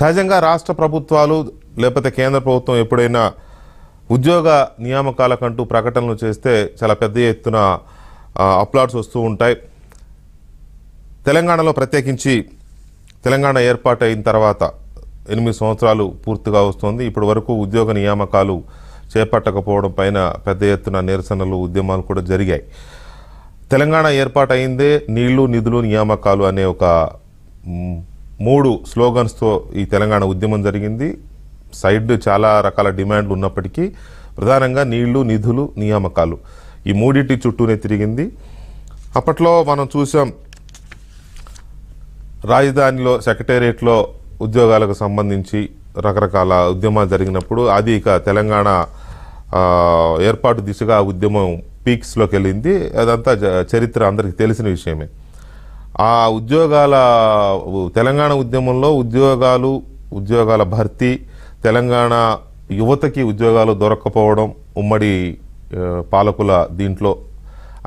సహజంగా రాష్ట్ర ప్రభుత్వాలు లేకపోతే కేంద్ర ప్రభుత్వం ఎప్పుడైనా ఉద్యోగ నియామకాలకంటూ ప్రకటనలు చేస్తే చాలా పెద్ద ఎత్తున అప్లాట్స్ వస్తూ ఉంటాయి తెలంగాణలో ప్రత్యేకించి తెలంగాణ ఏర్పాటైన తర్వాత ఎనిమిది సంవత్సరాలు పూర్తిగా వస్తుంది ఇప్పటి వరకు ఉద్యోగ నియామకాలు చేపట్టకపోవడం పైన పెద్ద ఎత్తున నిరసనలు ఉద్యమాలు కూడా జరిగాయి తెలంగాణ ఏర్పాటు అయిందే నీళ్లు నిధులు నియామకాలు అనే ఒక మూడు స్లోగన్స్తో ఈ తెలంగాణ ఉద్యమం జరిగింది సైడ్ చాలా రకాల డిమాండ్లు ఉన్నప్పటికీ ప్రధానంగా నీళ్లు నిధులు నియామకాలు ఈ మూడింటి చుట్టూనే తిరిగింది అప్పట్లో మనం చూసాం రాజధానిలో సెక్రటేరియట్లో ఉద్యోగాలకు సంబంధించి రకరకాల ఉద్యమాలు జరిగినప్పుడు అది ఇక తెలంగాణ ఏర్పాటు దిశగా ఉద్యమం పీక్స్లోకి వెళ్ళింది అదంతా చరిత్ర అందరికీ తెలిసిన విషయమే ఆ ఉద్యోగాల తెలంగాణ ఉద్యమంలో ఉద్యోగాలు ఉద్యోగాల భర్తీ తెలంగాణ యువతకి ఉద్యోగాలు దొరక్కపోవడం ఉమ్మడి పాలకుల దీంట్లో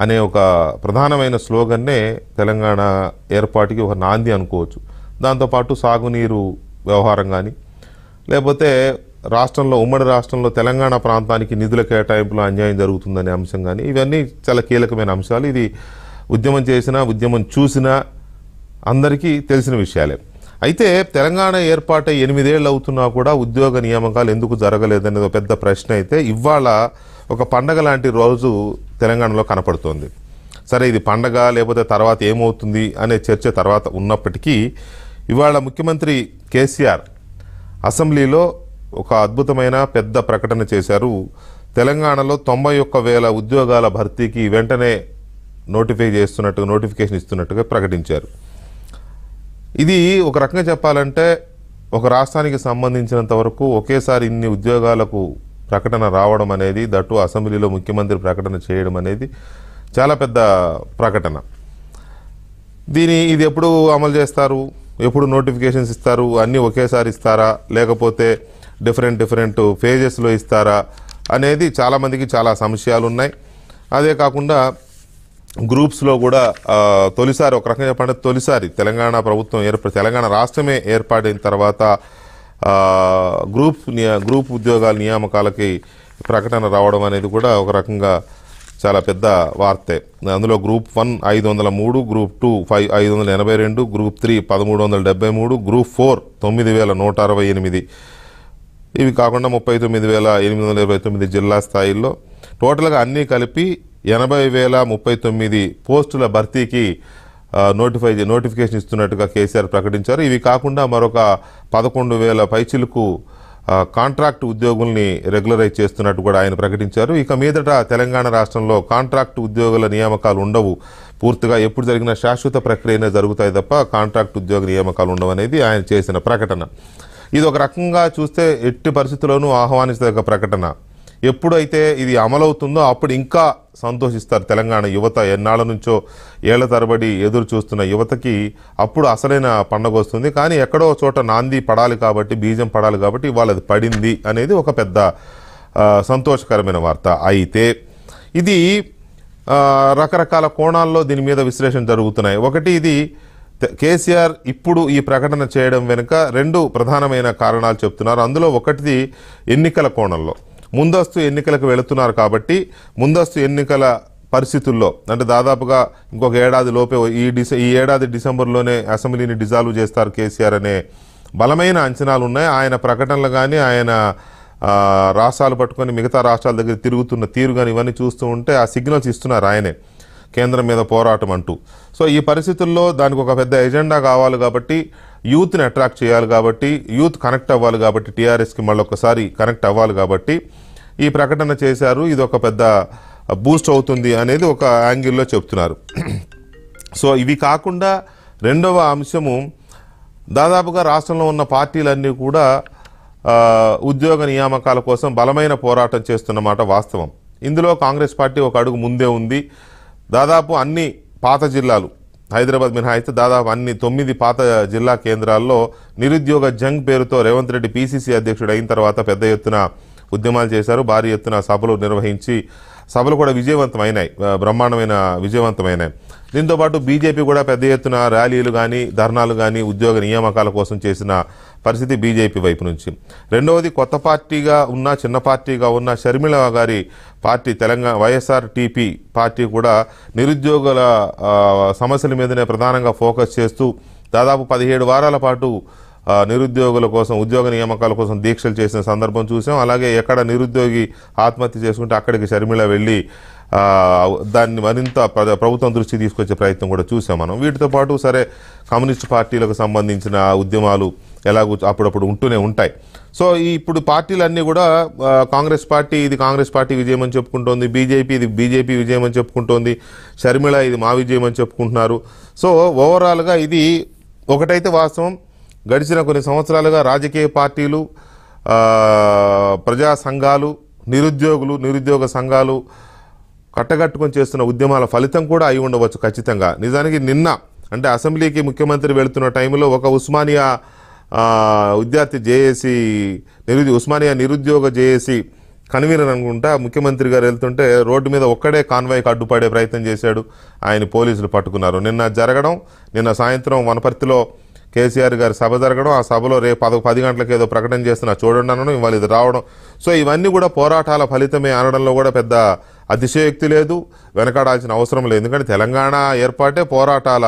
అనే ఒక ప్రధానమైన స్లోగన్నే తెలంగాణ ఏర్పాటుకి ఒక నాంది అనుకోవచ్చు దాంతోపాటు సాగునీరు వ్యవహారం కానీ లేకపోతే రాష్ట్రంలో ఉమ్మడి రాష్ట్రంలో తెలంగాణ ప్రాంతానికి నిధుల కేటాయింపులో అన్యాయం జరుగుతుందనే అంశం కానీ ఇవన్నీ చాలా కీలకమైన అంశాలు ఇది ఉద్యమం చేసినా ఉద్యమం చూసినా అందరికీ తెలిసిన విషయాలే అయితే తెలంగాణ ఏర్పాటై ఎనిమిదేళ్ళు అవుతున్నా కూడా ఉద్యోగ నియామకాలు ఎందుకు జరగలేదనేది పెద్ద ప్రశ్న అయితే ఇవాళ ఒక పండగ లాంటి రోజు తెలంగాణలో కనపడుతోంది సరే ఇది పండగ లేకపోతే తర్వాత ఏమవుతుంది అనే చర్చ తర్వాత ఉన్నప్పటికీ ఇవాళ ముఖ్యమంత్రి కేసీఆర్ అసెంబ్లీలో ఒక అద్భుతమైన పెద్ద ప్రకటన చేశారు తెలంగాణలో తొంభై ఒక్క వేల ఉద్యోగాల భర్తీకి వెంటనే నోటిఫై చేస్తున్నట్టుగా నోటిఫికేషన్ ఇస్తున్నట్టుగా ప్రకటించారు ఇది ఒక రకంగా చెప్పాలంటే ఒక రాష్ట్రానికి సంబంధించినంత వరకు ఒకేసారి ఇన్ని ఉద్యోగాలకు ప్రకటన రావడం అనేది దట్టు అసెంబ్లీలో ముఖ్యమంత్రి ప్రకటన చేయడం అనేది చాలా పెద్ద ప్రకటన దీని ఇది ఎప్పుడు అమలు చేస్తారు ఎప్పుడు నోటిఫికేషన్స్ ఇస్తారు అన్నీ ఒకేసారి ఇస్తారా లేకపోతే డిఫరెంట్ డిఫరెంట్ ఫేజెస్లో ఇస్తారా అనేది చాలామందికి చాలా సంశయాలు ఉన్నాయి అదే కాకుండా గ్రూప్స్లో కూడా తొలిసారి ఒక రకంగా చెప్పండి తొలిసారి తెలంగాణ ప్రభుత్వం ఏర్పడి తెలంగాణ రాష్ట్రమే ఏర్పడిన తర్వాత గ్రూప్ గ్రూప్ ఉద్యోగాల నియామకాలకి ప్రకటన రావడం అనేది కూడా ఒక రకంగా చాలా పెద్ద వార్తే అందులో గ్రూప్ వన్ ఐదు వందల మూడు గ్రూప్ టూ ఫైవ్ ఐదు వందల ఎనభై రెండు గ్రూప్ త్రీ పదమూడు వందల డెబ్బై మూడు గ్రూప్ ఫోర్ తొమ్మిది వేల నూట అరవై ఎనిమిది ఇవి కాకుండా ముప్పై తొమ్మిది వేల ఎనిమిది వందల ఇరవై తొమ్మిది జిల్లా స్థాయిల్లో టోటల్గా అన్నీ కలిపి ఎనభై వేల ముప్పై తొమ్మిది పోస్టుల భర్తీకి నోటిఫై నోటిఫికేషన్ ఇస్తున్నట్టుగా కేసీఆర్ ప్రకటించారు ఇవి కాకుండా మరొక పదకొండు వేల పైచిలకు కాంట్రాక్ట్ ఉద్యోగుల్ని రెగ్యులరైజ్ చేస్తున్నట్టు కూడా ఆయన ప్రకటించారు ఇక మీదట తెలంగాణ రాష్ట్రంలో కాంట్రాక్ట్ ఉద్యోగుల నియామకాలు ఉండవు పూర్తిగా ఎప్పుడు జరిగిన శాశ్వత ప్రక్రియనే జరుగుతాయి తప్ప కాంట్రాక్ట్ ఉద్యోగ నియామకాలు ఉండవనేది ఆయన చేసిన ప్రకటన ఇది ఒక రకంగా చూస్తే ఎట్టి పరిస్థితుల్లోనూ ఆహ్వానించదగ్గ ప్రకటన ఎప్పుడైతే ఇది అమలవుతుందో అప్పుడు ఇంకా సంతోషిస్తారు తెలంగాణ యువత ఎన్నాళ్ళ నుంచో ఏళ్ల తరబడి ఎదురు చూస్తున్న యువతకి అప్పుడు అసలైన పండగ వస్తుంది కానీ ఎక్కడో చోట నాంది పడాలి కాబట్టి బీజం పడాలి కాబట్టి ఇవాళ అది పడింది అనేది ఒక పెద్ద సంతోషకరమైన వార్త అయితే ఇది రకరకాల కోణాల్లో దీని మీద విశ్లేషణ జరుగుతున్నాయి ఒకటి ఇది కేసీఆర్ ఇప్పుడు ఈ ప్రకటన చేయడం వెనుక రెండు ప్రధానమైన కారణాలు చెప్తున్నారు అందులో ఒకటిది ఎన్నికల కోణంలో ముందస్తు ఎన్నికలకు వెళుతున్నారు కాబట్టి ముందస్తు ఎన్నికల పరిస్థితుల్లో అంటే దాదాపుగా ఇంకొక ఏడాది లోపే ఈ డిసె ఈ ఏడాది డిసెంబర్లోనే అసెంబ్లీని డిజాల్వ్ చేస్తారు కేసీఆర్ అనే బలమైన అంచనాలు ఉన్నాయి ఆయన ప్రకటనలు కానీ ఆయన రాష్ట్రాలు పట్టుకొని మిగతా రాష్ట్రాల దగ్గర తిరుగుతున్న తీరు కానీ ఇవన్నీ చూస్తూ ఉంటే ఆ సిగ్నల్స్ ఇస్తున్నారు ఆయనే కేంద్రం మీద పోరాటం అంటూ సో ఈ పరిస్థితుల్లో దానికి ఒక పెద్ద ఎజెండా కావాలి కాబట్టి యూత్ని అట్రాక్ట్ చేయాలి కాబట్టి యూత్ కనెక్ట్ అవ్వాలి కాబట్టి టీఆర్ఎస్కి ఒకసారి కనెక్ట్ అవ్వాలి కాబట్టి ఈ ప్రకటన చేశారు ఇది ఒక పెద్ద బూస్ట్ అవుతుంది అనేది ఒక యాంగిల్లో చెప్తున్నారు సో ఇవి కాకుండా రెండవ అంశము దాదాపుగా రాష్ట్రంలో ఉన్న పార్టీలన్నీ కూడా ఉద్యోగ నియామకాల కోసం బలమైన పోరాటం చేస్తున్నమాట వాస్తవం ఇందులో కాంగ్రెస్ పార్టీ ఒక అడుగు ముందే ఉంది దాదాపు అన్ని పాత జిల్లాలు హైదరాబాద్ మినహాయిస్తే దాదాపు అన్ని తొమ్మిది పాత జిల్లా కేంద్రాల్లో నిరుద్యోగ జంగ్ పేరుతో రేవంత్ రెడ్డి పీసీసీ అధ్యక్షుడు అయిన తర్వాత పెద్ద ఎత్తున ఉద్యమాలు చేశారు భారీ ఎత్తున సభలు నిర్వహించి సభలు కూడా విజయవంతమైనాయి బ్రహ్మాండమైన విజయవంతమైనాయి దీంతో పాటు బీజేపీ కూడా పెద్ద ఎత్తున ర్యాలీలు కానీ ధర్నాలు కానీ ఉద్యోగ నియామకాల కోసం చేసిన పరిస్థితి బీజేపీ వైపు నుంచి రెండవది కొత్త పార్టీగా ఉన్న చిన్న పార్టీగా ఉన్న షర్మిల గారి party Telangana Y S R T P party కూడా నిరుద్యోగుల సమస్యల మీదనే ప్రధానంగా ఫోకస్ చేస్తూ దాదాపు పదిహేడు వారాల పాటు నిరుద్యోగుల కోసం ఉద్యోగ నియామకాల కోసం దీక్షలు చేసిన సందర్భం చూసాం అలాగే ఎక్కడ నిరుద్యోగి ఆత్మహత్య చేసుకుంటే అక్కడికి షర్మిళ వెళ్ళి దాన్ని మరింత ప్రభుత్వం దృష్టికి తీసుకొచ్చే ప్రయత్నం కూడా చూసాం మనం వీటితో పాటు సరే కమ్యూనిస్ట్ పార్టీలకు సంబంధించిన ఉద్యమాలు ఎలాగూ అప్పుడప్పుడు ఉంటూనే ఉంటాయి సో ఇప్పుడు పార్టీలన్నీ కూడా కాంగ్రెస్ పార్టీ ఇది కాంగ్రెస్ పార్టీ విజయం అని చెప్పుకుంటోంది బీజేపీ ఇది బీజేపీ విజయం అని చెప్పుకుంటోంది షర్మిళ ఇది మా విజయం అని చెప్పుకుంటున్నారు సో ఓవరాల్గా ఇది ఒకటైతే వాస్తవం గడిచిన కొన్ని సంవత్సరాలుగా రాజకీయ పార్టీలు ప్రజా సంఘాలు నిరుద్యోగులు నిరుద్యోగ సంఘాలు కట్టగట్టుకొని చేస్తున్న ఉద్యమాల ఫలితం కూడా అయి ఉండవచ్చు ఖచ్చితంగా నిజానికి నిన్న అంటే అసెంబ్లీకి ముఖ్యమంత్రి వెళుతున్న టైంలో ఒక ఉస్మానియా విద్యార్థి జేఏసీ నిరుద్యో ఉస్మానియా నిరుద్యోగ జేఏసీ కన్వీనర్ అనుకుంటా ముఖ్యమంత్రి గారు వెళ్తుంటే రోడ్డు మీద ఒక్కడే కాన్వాయ్కి అడ్డుపడే ప్రయత్నం చేశాడు ఆయన పోలీసులు పట్టుకున్నారు నిన్న జరగడం నిన్న సాయంత్రం వనపర్తిలో కేసీఆర్ గారి సభ జరగడం ఆ సభలో రేపు పది గంటలకు ఏదో ప్రకటన చేస్తున్నా చూడండి అనడం ఇవాళ ఇది రావడం సో ఇవన్నీ కూడా పోరాటాల ఫలితమే అనడంలో కూడా పెద్ద అతిశయోక్తి లేదు వెనకాడాల్సిన అవసరం లేదు ఎందుకంటే తెలంగాణ ఏర్పాటే పోరాటాల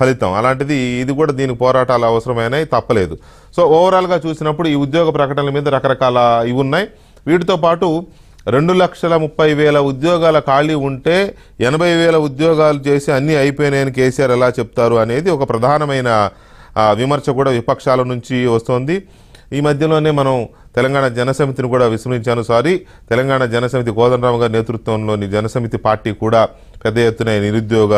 ఫలితం అలాంటిది ఇది కూడా దీనికి పోరాటాలు అవసరమైన తప్పలేదు సో ఓవరాల్గా చూసినప్పుడు ఈ ఉద్యోగ ప్రకటనల మీద రకరకాల ఇవి ఉన్నాయి వీటితో పాటు రెండు లక్షల ముప్పై వేల ఉద్యోగాల ఖాళీ ఉంటే ఎనభై వేల ఉద్యోగాలు చేసి అన్నీ అయిపోయినాయని కేసీఆర్ ఎలా చెప్తారు అనేది ఒక ప్రధానమైన విమర్శ కూడా విపక్షాల నుంచి వస్తోంది ఈ మధ్యలోనే మనం తెలంగాణ జనసమితిని కూడా విస్మరించాను సారీ తెలంగాణ జనసమితి కోదండరామ గారి నేతృత్వంలోని జనసమితి పార్టీ కూడా పెద్ద ఎత్తున నిరుద్యోగ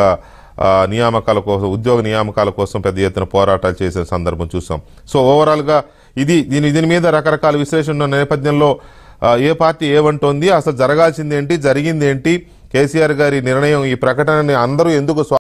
నియామకాల కోసం ఉద్యోగ నియామకాల కోసం పెద్ద ఎత్తున పోరాటాలు చేసిన సందర్భం చూసాం సో ఓవరాల్గా ఇది దీని దీని మీద రకరకాల విశ్లేషణ నేపథ్యంలో ఏ పార్టీ ఏమంటోంది అసలు జరగాల్సిందేంటి జరిగిందేంటి కేసీఆర్ గారి నిర్ణయం ఈ ప్రకటనని అందరూ ఎందుకు